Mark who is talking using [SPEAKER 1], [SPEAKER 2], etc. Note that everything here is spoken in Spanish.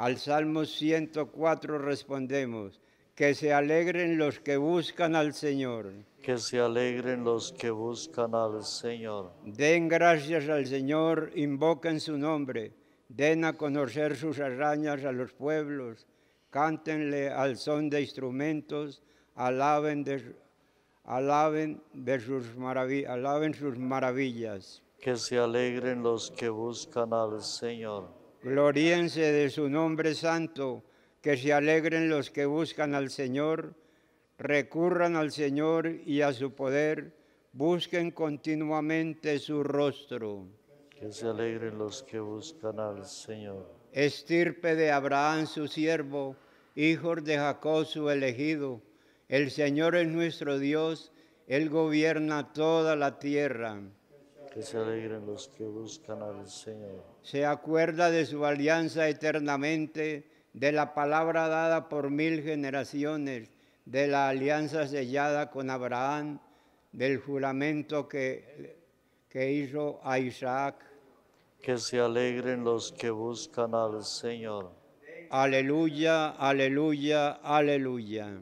[SPEAKER 1] Al Salmo 104 respondemos, que se alegren los que buscan
[SPEAKER 2] al Señor. Que se alegren los que buscan al Señor. Den
[SPEAKER 1] gracias al Señor, invoquen su nombre, den a conocer sus hazañas a los pueblos, cántenle al son de instrumentos, alaben alaben sus, maravillas, alaben sus maravillas.
[SPEAKER 2] Que se alegren los que buscan al Señor.
[SPEAKER 1] Gloríense de su nombre santo, que se alegren los que buscan al Señor, recurran al Señor y a su poder, busquen continuamente su
[SPEAKER 2] rostro. Que se alegren los que buscan al Señor.
[SPEAKER 1] Estirpe de Abraham su siervo, hijos de Jacob su elegido. El Señor es nuestro Dios, Él gobierna toda la tierra que se
[SPEAKER 2] alegren los que buscan al Señor.
[SPEAKER 1] Se acuerda de su alianza eternamente, de la palabra dada por mil generaciones, de la alianza sellada con Abraham, del juramento que, que hizo
[SPEAKER 2] a Isaac. Que se alegren los que buscan al Señor. Aleluya, aleluya, aleluya.